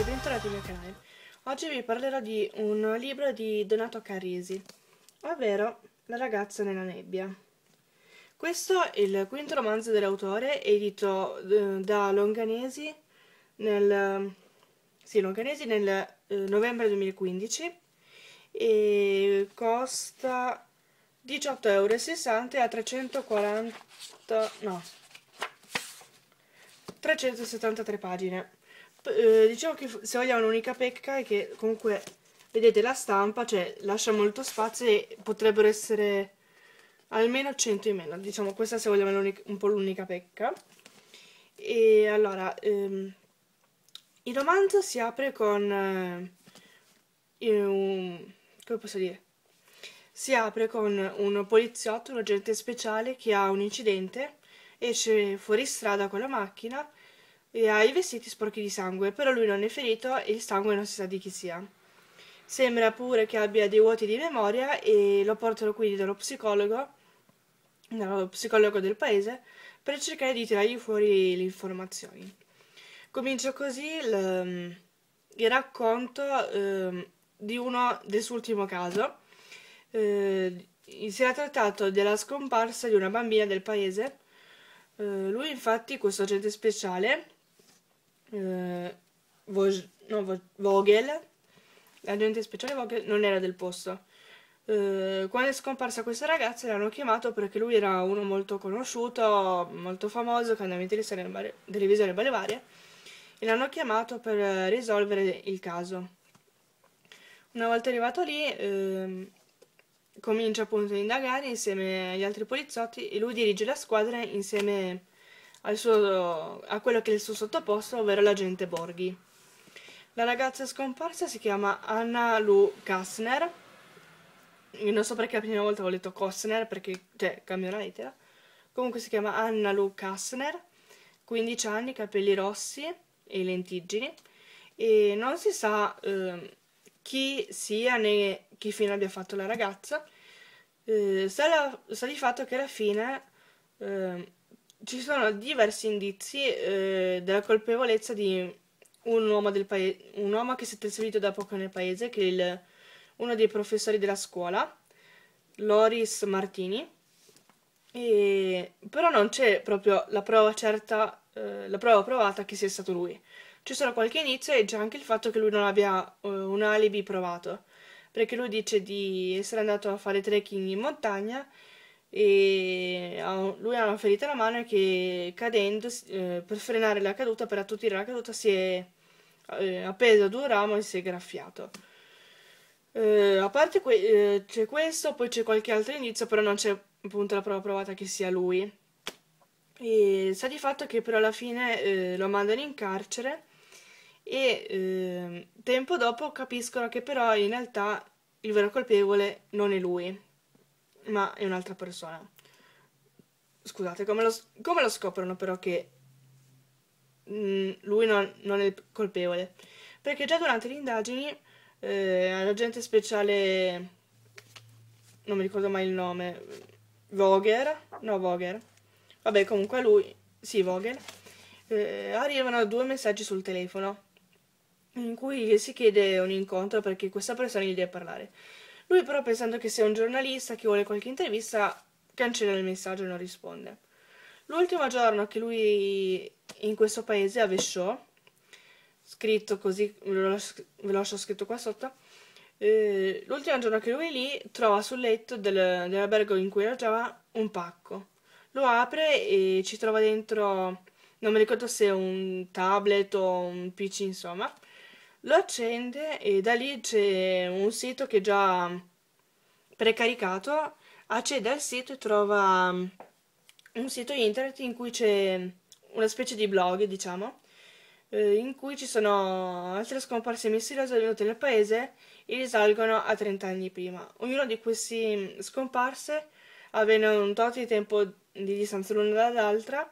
e bentornati al mio canale. Oggi vi parlerò di un libro di Donato Carisi, ovvero La ragazza nella nebbia. Questo è il quinto romanzo dell'autore, edito eh, da Longanesi nel, sì, Longanesi nel eh, novembre 2015 e costa 18,60 euro a 340... no... 373 pagine eh, diciamo che se vogliamo l'unica pecca è che comunque vedete la stampa cioè lascia molto spazio e potrebbero essere almeno 100 in meno diciamo questa se vogliamo è un po' l'unica pecca e allora ehm, il romanzo si apre con eh, un, come posso dire si apre con un poliziotto, un agente speciale che ha un incidente esce fuori strada con la macchina e ha i vestiti sporchi di sangue, però lui non è ferito e il sangue non si sa di chi sia. Sembra pure che abbia dei vuoti di memoria e lo portano quindi dallo psicologo, dallo psicologo del paese, per cercare di tirargli fuori le informazioni. Comincia così il, mm, il racconto eh, di uno del suo ultimo caso. Eh, si era trattato della scomparsa di una bambina del paese. Eh, lui infatti, questo agente speciale, eh, Vos, no, Vogel, l'agente speciale Vogel, non era del posto. Eh, quando è scomparsa questa ragazza l'hanno chiamato perché lui era uno molto conosciuto, molto famoso, che andava in televisione e varie, e l'hanno chiamato per risolvere il caso. Una volta arrivato lì, eh, comincia appunto a indagare insieme agli altri poliziotti e lui dirige la squadra insieme a suo, a quello che è il suo sottoposto, ovvero l'agente Borghi. La ragazza scomparsa si chiama Anna Lou Kastner. Io non so perché la prima volta ho letto Kostner, perché, cioè, cambio la lettera. Comunque si chiama Anna Lou Kastner, 15 anni, capelli rossi e lentiggini. E non si sa eh, chi sia né che fine abbia fatto la ragazza. Eh, sa, la, sa, di fatto che alla fine... Eh, ci sono diversi indizi eh, della colpevolezza di un uomo, un uomo che si è trasferito da poco nel paese, che è il, uno dei professori della scuola, Loris Martini, e, però non c'è proprio la prova certa, eh, la prova provata che sia stato lui. Ci sono qualche inizio e c'è anche il fatto che lui non abbia eh, un alibi provato, perché lui dice di essere andato a fare trekking in montagna e lui ha una ferita alla mano che cadendo eh, per frenare la caduta, per attutire la caduta, si è eh, appeso ad un ramo e si è graffiato. Eh, a parte que eh, c'è questo, poi c'è qualche altro indizio, però non c'è appunto la prova provata che sia lui. E sta di fatto che però alla fine eh, lo mandano in carcere e ehm, tempo dopo capiscono che però in realtà il vero colpevole non è lui, ma è un'altra persona. Scusate, come lo, come lo, scoprono però che mh, mm, lui non, non, è colpevole? Perché già durante le indagini eh, l'agente speciale, non mi ricordo mai il nome, Vogel, no Vogel, vabbè comunque lui, sì Vogel, eh, arrivano due messaggi sul telefono in cui si chiede un incontro perché questa persona gli deve parlare. Lui però pensando che sia un giornalista che vuole qualche intervista cancella il messaggio e non risponde. L'ultimo giorno che lui in questo paese a Vesciò, scritto così, ve lo lascio scritto qua sotto, eh, l'ultimo giorno che lui è lì trova sul letto del, dell'albergo in cui alloggiava un pacco. Lo apre e ci trova dentro, non mi ricordo se è un tablet o un PC insomma, lo accende e da lì c'è un sito che già precaricato accede al sito e trova mm, un sito internet in cui c'è una specie di blog, diciamo, eh, in cui ci sono altre scomparse misteriose avvenute nel paese e risalgono a 30 anni prima. Ognuna di queste mm, scomparse avvenne un tot di tempo di distanza l'una dall'altra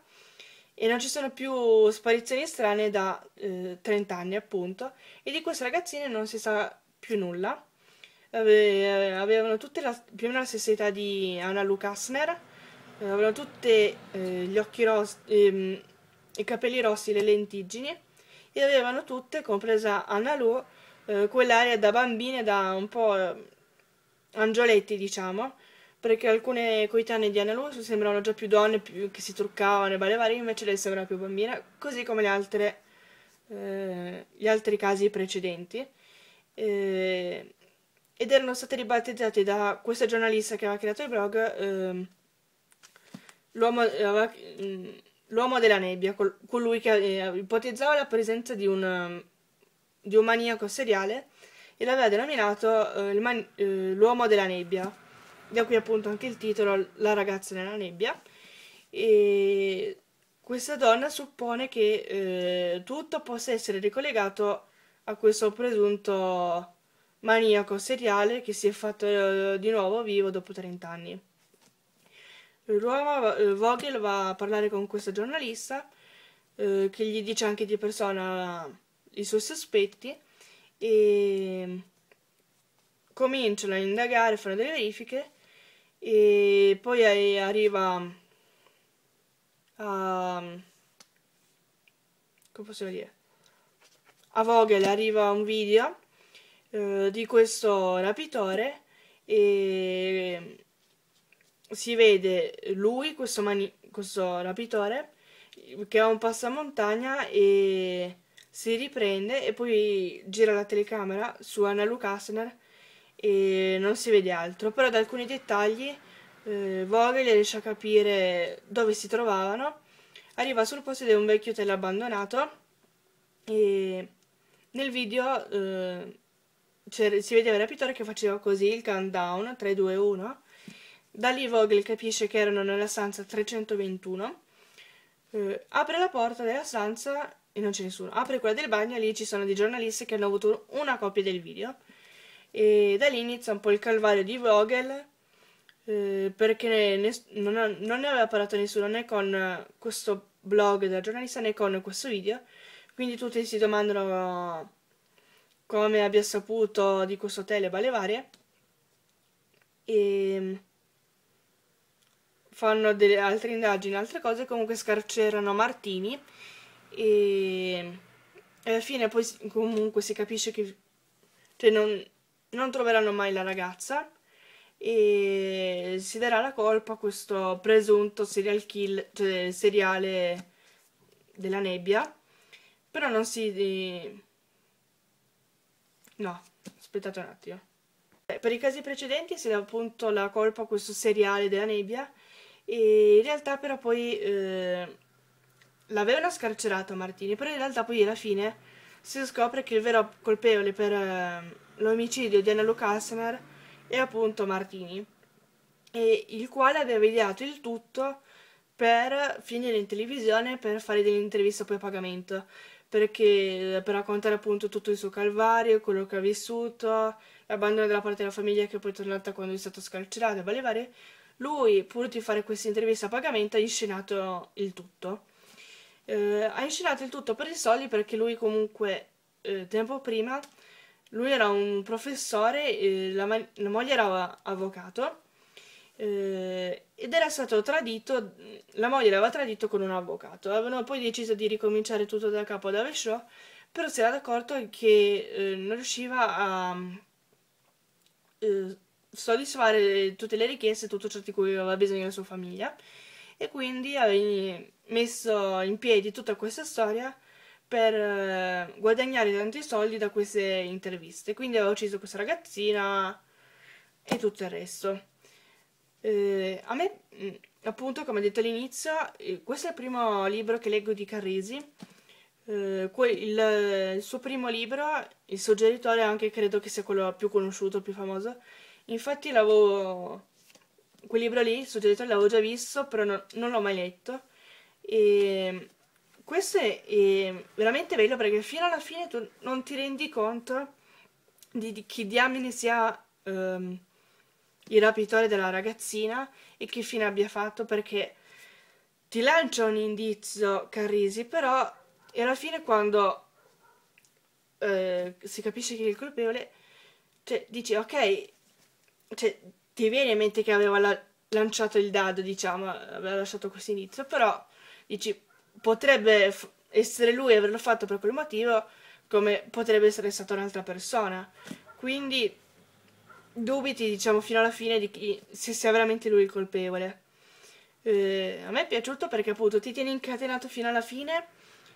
e non ci sono più sparizioni strane da eh, 30 anni appunto e di queste ragazzine non si sa più nulla avevano tutte la, più o meno la stessa età di Anna Lou Lucasner, eh, avevano tutti eh, gli occhi rossi, ehm, i capelli rossi, le lentiggini e avevano tutte, compresa Anna Lou, eh, quell'area da bambine, da un po' eh, angioletti diciamo, perché alcune coetanee di Anna Lou sembravano già più donne più, che si truccavano e varie varie, invece lei sembrava più bambina, così come le altre eh, gli altri casi precedenti. Eh, ed erano stati ribattezzati da questa giornalista che aveva creato il blog ehm, l'uomo, eh, mm, l'uomo, della nebbia, col, colui che eh, ipotizzava la presenza di un, di un maniaco seriale e l'aveva denominato eh, man, eh, l'uomo della nebbia, da qui appunto anche il titolo La ragazza nella nebbia. E questa donna suppone che eh, tutto possa essere ricollegato a questo presunto maniaco seriale che si è fatto eh, di nuovo vivo dopo 30 anni. Roma, Vogel va a parlare con questo giornalista eh, che gli dice anche di persona eh, i suoi sospetti e cominciano a indagare, fanno delle verifiche e poi eh, arriva a come possiamo dire a Vogel arriva un video eh, di questo rapitore e si vede lui, questo, mani- questo rapitore, che ha un passamontagna e si riprende e poi gira la telecamera su Anna Lucasner e non si vede altro, però da alcuni dettagli eh, Vogel riesce a capire dove si trovavano, arriva sul posto di un vecchio hotel abbandonato e nel video eh, cioè, si vedeva il rapitore che faceva così il countdown 3, 2, 1 da lì Vogel capisce che erano nella stanza 321 eh, apre la porta della stanza e non c'è nessuno apre quella del bagno e lì ci sono dei giornalisti che hanno avuto una copia del video e da lì inizia un po' il calvario di Vogel eh, perché non, non ne aveva parlato nessuno né con questo blog da giornalista né con questo video quindi tutti si domandano come abbia saputo di questo hotel e balle varie e ehm, fanno delle altre indagini, altre cose, comunque scarcerano Martini e, alla fine poi comunque si capisce che cioè non, non troveranno mai la ragazza e si darà la colpa a questo presunto serial kill, cioè seriale della nebbia, però non si No, aspettate un attimo. Eh, per i casi precedenti si dà appunto la colpa a questo seriale della nebbia e in realtà però poi eh, l'avevano scarcerato Martini, però in realtà poi alla fine si scopre che il vero colpevole per eh, l'omicidio di Anna Kassemer è appunto Martini, il quale aveva ideato il tutto per finire in televisione per fare delle interviste poi a pagamento perché, eh, per raccontare appunto tutto il suo calvario, quello che ha vissuto, l'abbandono della parte della famiglia che è poi tornata quando è stato scarcerato e varie varie, lui, pur di fare questa intervista a pagamento, ha inscenato il tutto. Eh, ha inscenato il tutto per i soldi perché lui comunque, eh, tempo prima, lui era un professore, eh, la, la moglie era avvocato, eh, ed era stato tradito, la moglie l'aveva tradito con un avvocato, avevano poi deciso di ricominciare tutto da capo da Aveschò, però si era d'accordo che eh, non riusciva a eh, soddisfare tutte le richieste, tutto ciò di cui aveva bisogno la sua famiglia, e quindi aveva messo in piedi tutta questa storia per eh, guadagnare tanti soldi da queste interviste. Quindi aveva ucciso questa ragazzina e tutto il resto. Eh, a me, mm, appunto, come ho detto all'inizio, eh, questo è il primo libro che leggo di Carrisi. Eh, il, il, suo primo libro, il suggeritore, anche credo che sia quello più conosciuto, più famoso. Infatti l'avevo... quel libro lì, il suggeritore, l'avevo già visto, però no, non l'ho mai letto. E questo è, è, veramente bello perché fino alla fine tu non ti rendi conto di, di chi diamine sia... Um, il rapitore della ragazzina e che fine abbia fatto perché ti lancia un indizio Carrisi, però e alla fine quando eh, si capisce che è il colpevole, cioè, dici ok, cioè, ti viene in mente che aveva la lanciato il dado, diciamo, aveva lasciato questo indizio, però dici potrebbe essere lui averlo fatto per quel motivo, come potrebbe essere stata un'altra persona. Quindi dubiti, diciamo, fino alla fine di chi, se sia veramente lui il colpevole. Eh, a me è piaciuto perché appunto ti tiene incatenato fino alla fine,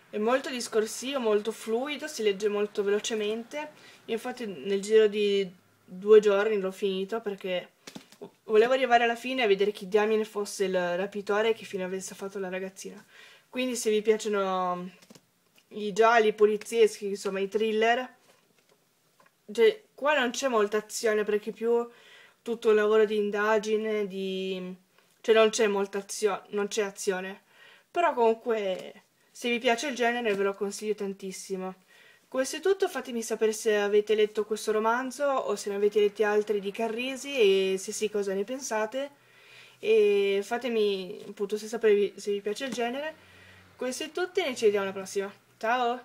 è molto discorsivo, molto fluido, si legge molto velocemente. Io infatti nel giro di due giorni l'ho finito perché volevo arrivare alla fine a vedere chi diamine fosse il rapitore e che fine avesse fatto la ragazzina. Quindi se vi piacciono i gialli, i polizieschi, insomma i thriller cioè, qua non c'è molta azione perché più tutto il lavoro di indagine, di... cioè non c'è molta azione, non c'è azione. Però comunque se vi piace il genere ve lo consiglio tantissimo. Questo è tutto, fatemi sapere se avete letto questo romanzo o se ne avete letti altri di Carrisi e se sì cosa ne pensate e fatemi appunto se sapere se vi piace il genere. Questo è tutto e ci vediamo alla prossima. Ciao!